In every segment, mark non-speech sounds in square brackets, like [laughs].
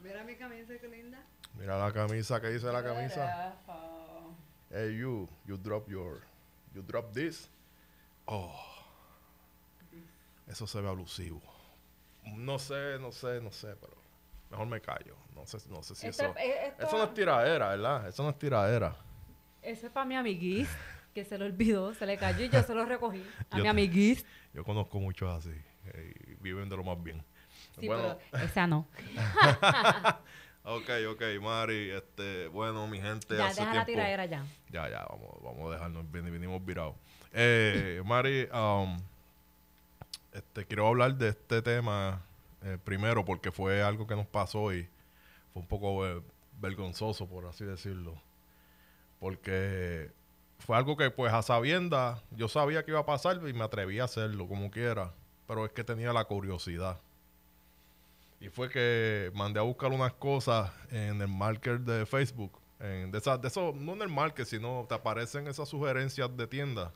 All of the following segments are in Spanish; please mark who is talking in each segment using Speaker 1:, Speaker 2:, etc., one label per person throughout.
Speaker 1: Mira mi camisa, qué linda.
Speaker 2: Mira la camisa, ¿qué dice la camisa? Hey, you, you drop your, you drop this. Oh, eso se ve abusivo. No sé, no sé, no sé, pero mejor me callo. No sé, no sé si eso. eso no es tiradera, ¿verdad? Eso no es tiradera.
Speaker 1: Eso es para mi amiguis, que se le olvidó, se le cayó y yo se lo recogí [laughs] a yo, mi amiguis.
Speaker 2: Yo conozco muchos así, eh, viven de lo más bien. Sí, pero [laughs] esa no. [laughs] ok, ok, Mari. Este, bueno, mi gente. Ya, deja la tiradera ya. Ya, ya, vamos, vamos a dejarnos. Vinimos virados. Eh, [laughs] Mari, um, este, quiero hablar de este tema eh, primero porque fue algo que nos pasó y fue un poco eh, vergonzoso, por así decirlo. Porque fue algo que, pues, a sabienda, yo sabía que iba a pasar y me atreví a hacerlo como quiera. Pero es que tenía la curiosidad. Y fue que mandé a buscar unas cosas en el marker de Facebook. En, de, de eso, no en el market, sino te aparecen esas sugerencias de tiendas.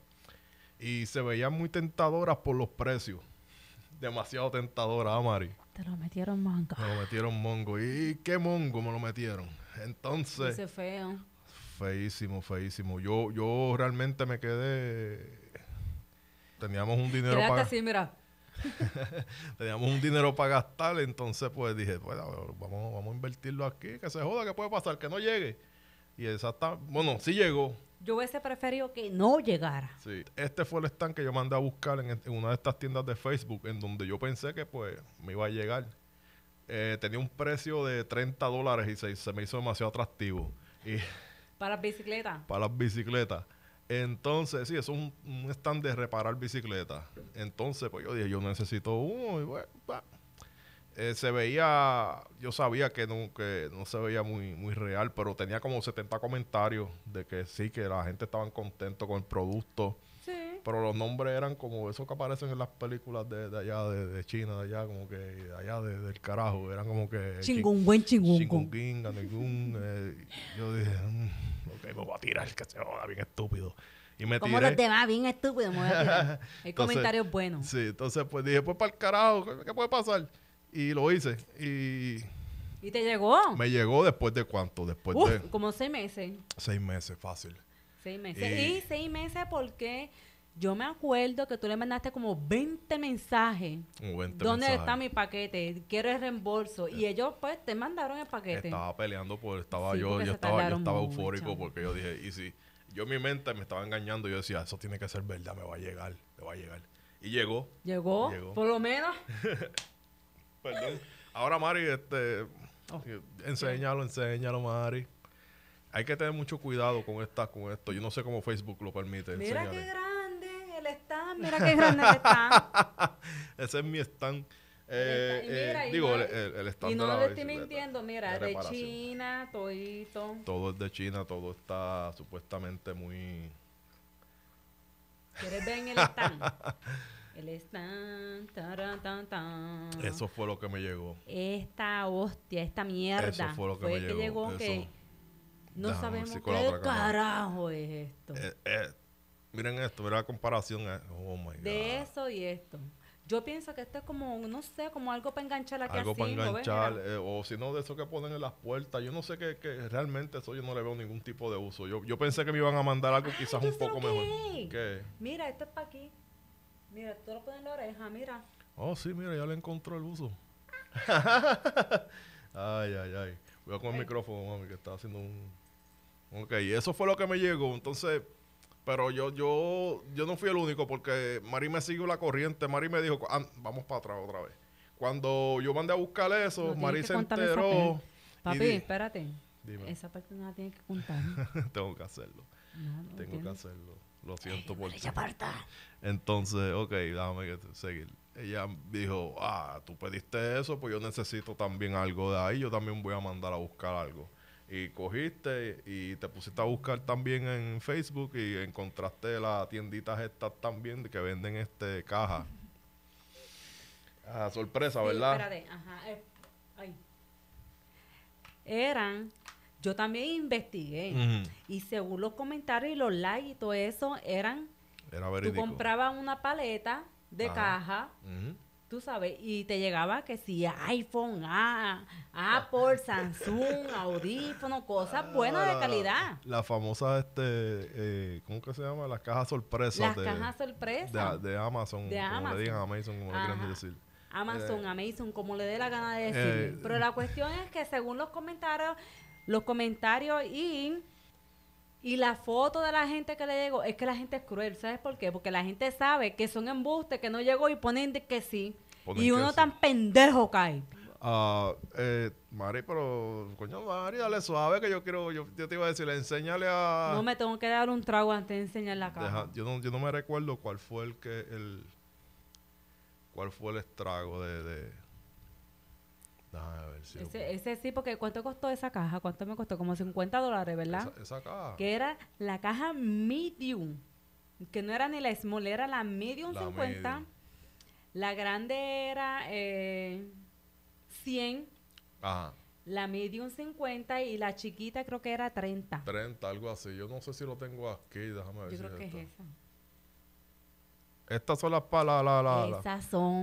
Speaker 2: Y se veían muy tentadoras por los precios. [laughs] Demasiado tentadoras, Amari.
Speaker 1: Te lo metieron mongo.
Speaker 2: Te lo metieron mongo. ¿Y qué mongo me lo metieron? Entonces. Fue feo. Feísimo, feísimo. Yo, yo realmente me quedé. Teníamos un dinero para. así, mira. [laughs] Teníamos un dinero para gastar, entonces pues dije, pues, vamos, vamos a invertirlo aquí, que se joda, que puede pasar, que no llegue. Y está bueno, sí llegó.
Speaker 1: Yo hubiese preferido que no llegara.
Speaker 2: Sí, este fue el stand que yo mandé a buscar en, una de estas tiendas de Facebook, en donde yo pensé que pues me iba a llegar. Eh, tenía un precio de 30 dólares y se, me hizo demasiado atractivo. Y,
Speaker 1: ¿Para las bicicletas?
Speaker 2: Para las bicicletas. Entonces, sí, es un, stand de reparar bicicletas. Entonces, pues yo dije, yo necesito uno. Y bueno, eh, se veía, yo sabía que no, que no se veía muy, muy real, pero tenía como 70 comentarios de que sí, que la gente estaba contento con el producto. Pero los nombres eran como esos que aparecen en las películas de, de allá, de, de, China, de allá, como que de allá del carajo. Eran como que. Chingún buen chingún. ningún. eh, Yo dije, mmm, ok, me voy a tirar, que se va bien estúpido. Y me Como los demás,
Speaker 1: bien estúpido, me voy a tirar. [laughs] El comentario es bueno.
Speaker 2: Sí, entonces pues dije, pues para el carajo, ¿qué, puede pasar? Y lo hice. Y. ¿Y
Speaker 1: te llegó?
Speaker 2: Me llegó después de cuánto? Después de.
Speaker 1: Como seis meses.
Speaker 2: Seis meses, fácil.
Speaker 1: Seis meses. Sí, seis meses porque yo me acuerdo que tú le mandaste como 20 mensajes.
Speaker 2: ¿Dónde está
Speaker 1: mi paquete? Quiero el reembolso. y eh. ellos, pues, te mandaron el paquete. Estaba
Speaker 2: peleando por. Estaba yo, yo estaba, yo estaba eufórico porque yo dije, y si. Yo mi mente me estaba engañando. Yo decía, eso tiene que ser verdad, me va a llegar, me va a llegar. Y llegó.
Speaker 1: Llegó. Por lo menos.
Speaker 2: [laughs] Perdón. Ahora, Mari, este. Oh. Enséñalo, enséñalo, Mari. Hay que tener mucho cuidado con esta con esto. Yo no sé cómo Facebook lo permite. Mira qué
Speaker 1: grande. Ah, mira qué grande el stand.
Speaker 2: [laughs] Ese es mi stand. Eh, mira, eh, digo, la el, stand y no le lo estoy
Speaker 1: mintiendo, mira, de, China, Todo
Speaker 2: es de China, todo está supuestamente muy...
Speaker 1: ¿Quieres ver en el stand? [laughs] el stand, tan, tan. Eso fue lo que me llegó. Esta hostia, esta mierda. Eso fue lo que me llegó. Que no sabemos qué carajo es esto.
Speaker 2: Eh, eh, miren esto, era la comparación. Eh. oh my God.
Speaker 1: De eso y esto. Yo pienso que esto es como, no sé, como algo para enganchar aquí Algo para enganchar,
Speaker 2: eh, o si no, de eso que ponen en las puertas. Yo no sé que, que, realmente eso yo no le veo ningún tipo de uso. Yo, yo pensé que me iban a mandar algo quizás un poco mejor. ¿Qué?
Speaker 1: Mira, esto es para aquí. Mira, tú lo pones en la oreja, mira.
Speaker 2: Oh, sí, mira, ya le encontró el uso. [laughs] ay, ay, ay. Voy a con el micrófono, mami, que está haciendo un... Ok, eso fue lo que me llegó. Entonces, pero yo, yo, yo no fui el único porque Mari me siguió la corriente. Mari me dijo, ah, vamos para atrás otra vez. Cuando yo mandé a buscar eso, Mari se enteró. Papi, espérate.
Speaker 1: Esa parte no la tiene que contar.
Speaker 2: [laughs] Tengo que hacerlo. Tengo que hacerlo. Lo siento Entonces, ok, déjame que seguir. Ella dijo, ah, tú pediste eso, pues yo necesito también algo de ahí. Yo también voy a mandar a buscar algo y cogiste y te pusiste a buscar también en Facebook y encontraste las tienditas estas también que venden este caja. Ah, sorpresa, ¿verdad?
Speaker 1: Espérate, ajá. Eh, eran, yo también investigué y según los comentarios y los likes y todo eso, eran,
Speaker 2: Era tú comprabas
Speaker 1: una paleta de caja tú sabes, y te llegaba que si iPhone, Apple, ah. Samsung, audífono, cosas ah, buenas de calidad.
Speaker 2: la famosa, este, eh, ¿cómo que se llama? Las cajas sorpresas. Las de, cajas
Speaker 1: sorpresas.
Speaker 2: De, Amazon. De Amazon. le digan Amazon, como le eh, Amazon,
Speaker 1: como le dé la gana de eh, decir. Pero la cuestión es que según los comentarios, los comentarios y y la foto de la gente que le llegó es que la gente es cruel, ¿sabes por qué? Porque la gente sabe que son embustes, que no llegó y ponen que sí.
Speaker 2: y uno tan
Speaker 1: pendejo cae.
Speaker 2: Ah, eh, Mari, pero coño, Mari, dale suave que yo quiero, yo, te iba a decir, enséñale a... No, me
Speaker 1: tengo que dar un trago antes de enseñar la cara.
Speaker 2: yo, no, yo no me recuerdo cuál fue el que, el, cuál fue el estrago de Déjame ver si
Speaker 1: ese, sí, porque ¿cuánto costó esa caja? ¿Cuánto me costó? Como 50 dólares, ¿verdad? Esa, caja. Que era la caja medium. Que no era ni la small, era la medium 50. La grande era 100. Eh, Ajá. La medium 50 y la chiquita creo que era 30.
Speaker 2: 30, algo así. Yo no sé si lo tengo aquí, déjame ver. Yo creo que es esa. Estas son las palas,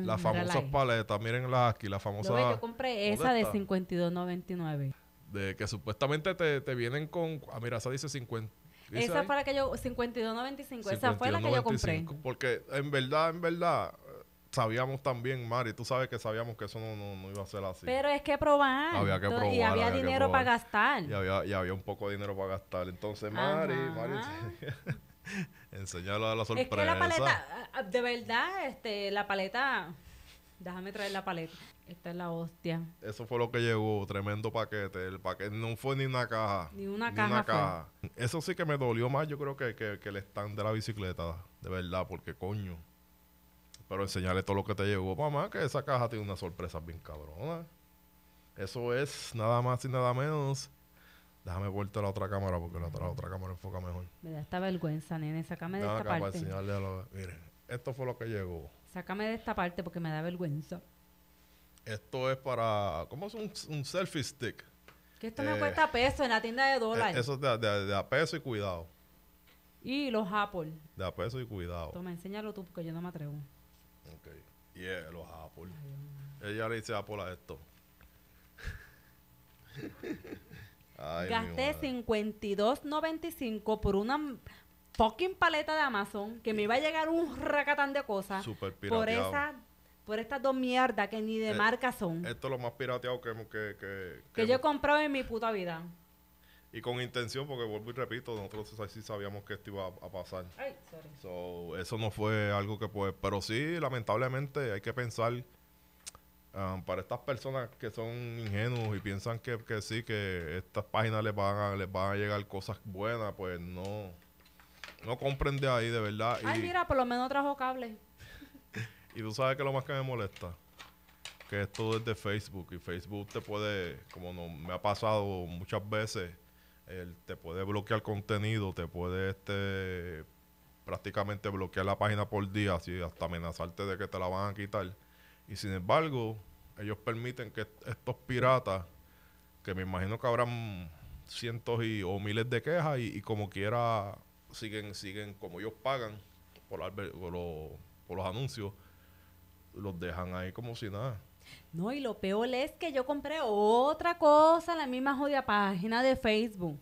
Speaker 2: Las famosas paletas. Miren las aquí, las famosas. Yo, yo compré esa de
Speaker 1: 52.99.
Speaker 2: De que supuestamente te, vienen con. Ah, mira, esa dice 50. esa fue la
Speaker 1: que yo. 52.95. Esa fue la que yo compré.
Speaker 2: Porque en verdad, en verdad sabíamos también, Mari, tú sabes que sabíamos que eso no, iba a ser así. Pero
Speaker 1: es que probar. Había que probar. Y había, dinero para gastar. Y
Speaker 2: había, y había un poco de dinero para gastar. Entonces, Mari, Mari [laughs] [laughs] Enseñalo a la sorpresa.
Speaker 1: Ah, ah, de verdad, este, la paleta. Déjame traer la paleta. Esta es la hostia.
Speaker 2: Eso fue lo que llegó, tremendo paquete. El paquete no fue ni una caja. Ni una caja. Eso sí que me dolió más, yo creo que, que, el stand de la bicicleta, de verdad, porque coño. Pero enseñarle todo lo que te llegó, mamá, que esa caja tiene una sorpresa bien cabrona. Eso es nada más y nada menos Déjame vuelta la otra cámara porque la otra, otra cámara enfoca mejor.
Speaker 1: Me da esta vergüenza, nene. Sácame de esta parte. enseñarle
Speaker 2: a miren, esto fue lo que llegó.
Speaker 1: Sácame de esta parte porque me da vergüenza.
Speaker 2: Esto es para. ¿Cómo es un, un selfie stick?
Speaker 1: Que esto me eh, cuesta peso en la tienda de eh, dólares. eso
Speaker 2: es de, de, a peso y cuidado.
Speaker 1: Y los Apple.
Speaker 2: De a peso y cuidado.
Speaker 1: Toma, enséñalo tú porque yo no me atrevo.
Speaker 2: Ok. Yeah, los Apple. Ella le dice Apple a esto. [laughs] gasté
Speaker 1: 52.95 por una fucking paleta de Amazon que me iba a llegar un racatán de cosas por esa por estas dos mierdas que ni de eh, marca son.
Speaker 2: Esto es lo más pirateado que, que, que, que yo he
Speaker 1: comprado en mi puta vida.
Speaker 2: Y con intención, porque vuelvo y repito, nosotros sí sabíamos que esto iba a, pasar. Ay, sorry. eso no fue algo que pues... Pero sí, lamentablemente, hay que pensar Um, para estas personas que son ingenuos y piensan que, sí, que estas páginas les van, a, les van a llegar cosas buenas, pues no, no comprende ahí, de verdad. Ay,
Speaker 1: mira, por lo menos trajo cable.
Speaker 2: [laughs] y tú sabes que lo más que me molesta, que esto es de Facebook y Facebook te puede, como no, me ha pasado muchas veces, te puede bloquear contenido, te puede este prácticamente bloquear la página por día, así hasta amenazarte de que te la van a quitar y sin embargo, ellos permiten que estos piratas, que me imagino que habrán cientos y, o miles de quejas, y, como quiera siguen, siguen como ellos pagan por, los, por los anuncios, los dejan ahí como si nada.
Speaker 1: No, y lo peor es que yo compré otra cosa la misma jodida página de Facebook.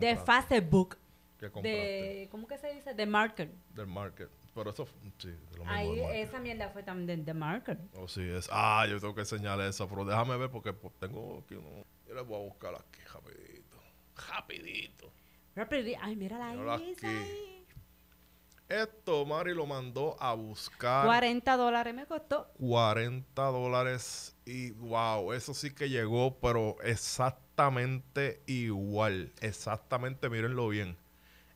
Speaker 2: De Facebook. ¿Qué de,
Speaker 1: ¿Cómo que se dice? De
Speaker 2: Market. Del Market. Pero eso, sí, lo Ahí,
Speaker 1: esa mierda fue también de, Marker.
Speaker 2: Oh, sí, es. Ah, yo tengo que señalar eso. pero déjame ver porque pues, tengo que uno. Yo la voy a buscar aquí, rapidito. Rapidito.
Speaker 1: Rapidito. Ay, mira la Mírala
Speaker 2: Esto Mari lo mandó a buscar.
Speaker 1: 40 dólares me costó.
Speaker 2: 40 dólares y wow, eso sí que llegó, pero exactamente igual. Exactamente, mírenlo bien.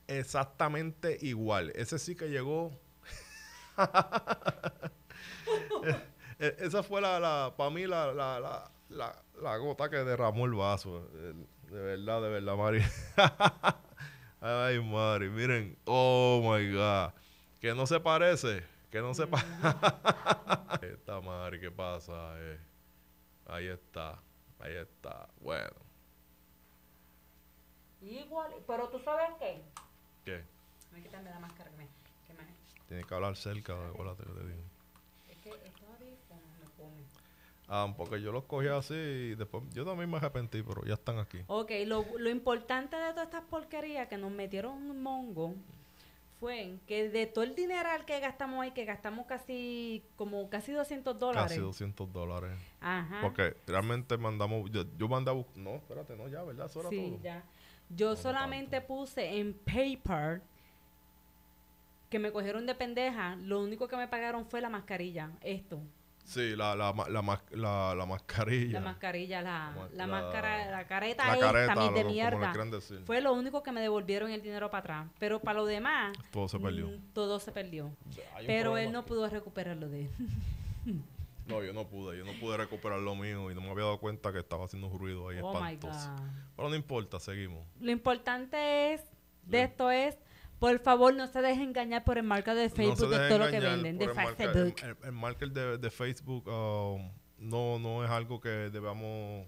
Speaker 2: Exactamente igual. Ese sí que llegó [laughs] E-, esa fue la, la para mí la, la, la, la, gota que derramó el vaso. Eh, de verdad, de verdad, Mari. [laughs] Ay, Mari, miren. Oh my God. Que no se parece. Que no se parece. [laughs] Esta Mari, ¿qué pasa? Eh, ahí está. Ahí está. Bueno.
Speaker 1: Igual, pero tú sabes qué. ¿Qué? Me que la máscara
Speaker 2: Tienes que hablar cerca que ah, porque yo los cogí así y después yo también me arrepentí, pero ya están aquí.
Speaker 1: Ok, lo, importante de todas estas porquerías que nos metieron un mongo fue que de todo el dineral que gastamos ahí, que gastamos casi como casi 200 dólares. Casi 200 dólares. Ajá.
Speaker 2: Porque realmente mandamos, yo, yo mandaba, no, espérate, no, ya, ¿verdad? sí, ya.
Speaker 1: Yo solamente puse en paper que me cogieron de pendeja, lo único que me pagaron fue la mascarilla, esto.
Speaker 2: Sí, la, la, la, la, mascarilla. La
Speaker 1: mascarilla, la, la, máscara, la careta, la esta, de mierda. Fue lo único que me devolvieron el dinero para atrás. Pero para lo demás... Todo se perdió. Mm, todo se perdió. Pero él no pudo recuperarlo de él. [laughs]
Speaker 2: No, yo no pude, yo no pude recuperar lo mío y no me había dado cuenta que estaba haciendo ruido ahí oh Pero no importa, seguimos.
Speaker 1: Lo importante es de esto es por favor, no se dejen engañar por el marca de Facebook de todo lo que venden, de Facebook.
Speaker 2: el, de, Facebook um, no, no es algo que debamos,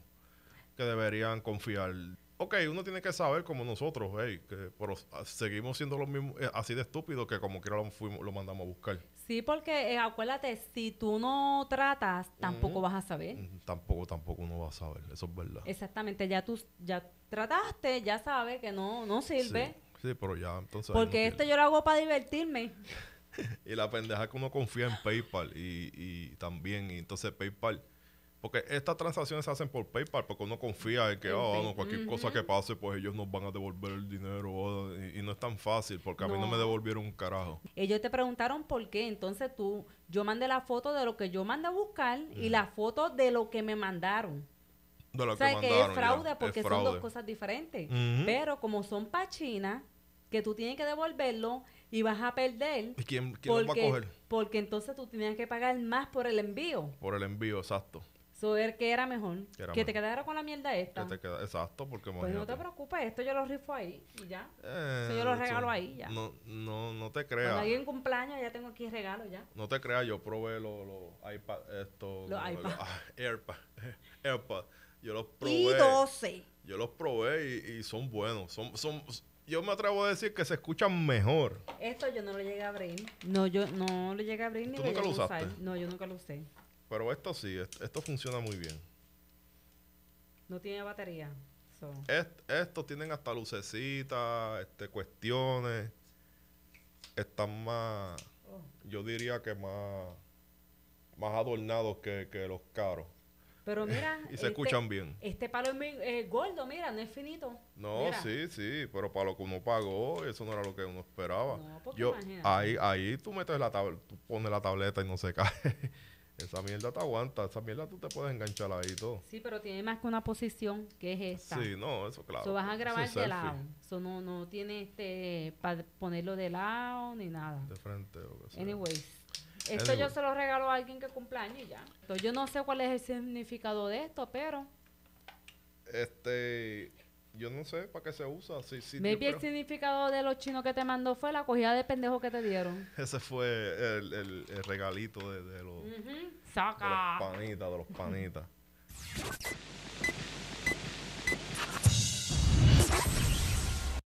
Speaker 2: que deberían confiar. Ok, uno tiene que saber como nosotros, que, pero seguimos siendo los mismos, eh, así de estúpidos que como quiera lo, mandamos a buscar.
Speaker 1: Sí, porque eh, acuérdate, si tú no tratas, tampoco vas a saber. Mm,
Speaker 2: tampoco, tampoco uno va a saber, eso es verdad.
Speaker 1: Exactamente, ya tú ya trataste, ya sabes que no, no sirve.
Speaker 2: Sí, pero ya, entonces. Porque esto
Speaker 1: yo lo hago para divertirme.
Speaker 2: [laughs] y la pendeja que uno confía en PayPal y, también, y entonces PayPal. Porque estas transacciones se hacen por PayPal, porque uno confía en que oh, ah, bueno, cualquier cosa que pase, pues ellos nos van a devolver el dinero. y, no es tan fácil, porque a mí no me devolvieron un carajo.
Speaker 1: Ellos te preguntaron por qué, entonces tú, yo mandé la foto de lo que yo mandé a buscar y la foto de lo que me mandaron
Speaker 2: de lo o sea, que, es fraude porque son dos cosas
Speaker 1: diferentes. Pero como son pachinas, que tú tienes que devolverlo y vas a perder. ¿Y quién,
Speaker 2: quién porque, va a coger?
Speaker 1: Porque entonces tú tenías que pagar más por el envío.
Speaker 2: Por el envío, exacto.
Speaker 1: Saber que era mejor. que te quedara con la mierda
Speaker 2: esta. Que te exacto, porque Pues no te
Speaker 1: preocupes, esto yo lo rifo ahí y ya.
Speaker 2: yo lo eh, regalo ahí ya. No, no, no te creas. Cuando
Speaker 1: hay cumpleaños ya tengo aquí regalo ya.
Speaker 2: No te creas, yo probé los los iPad, esto. Los [laughs] AirPods. [laughs] Yo los probé. Y Yo los probé y, son buenos. Son, yo me atrevo a decir que se escuchan mejor.
Speaker 1: Esto yo no lo llegué a abrir. No, yo no lo llegué a abrir ni ¿Tú nunca lo usaste? No, yo nunca lo usé.
Speaker 2: Pero esto sí, esto, funciona muy bien.
Speaker 1: No tiene batería.
Speaker 2: estos tienen hasta lucecitas, este, cuestiones. Están más, oh. yo diría que más, más adornados que los caros.
Speaker 1: Pero mira. [laughs] y se escuchan este, bien. Este palo es eh, gordo, mira, no es finito. No, sí,
Speaker 2: sí, pero para lo que uno pagó, eso no era lo que uno esperaba. No, porque Yo, ahí, ahí tú metes la tableta, tú pones la tableta y no se [laughs] cae. esa mierda te aguanta, esa mierda tú te puedes enganchar ahí y todo.
Speaker 1: Sí, pero tiene más que una posición, que es esta. Sí, no, eso claro. Eso vas a grabar de lado. Eso no, no tiene este, para ponerlo de lado ni nada. De frente o así. Anyways. Esto yo se lo regalo a alguien que cumpleaños y ya. Entonces yo no sé cuál es el significado de esto, pero...
Speaker 2: Este... Yo no sé para qué se usa. Sí, sí, Maybe el
Speaker 1: significado de los chinos que te mandó fue la cogida de pendejo que te dieron.
Speaker 2: [laughs] Ese fue el, el, regalito de, los...
Speaker 1: Saca. De los
Speaker 2: panitas, de los panitas. [laughs]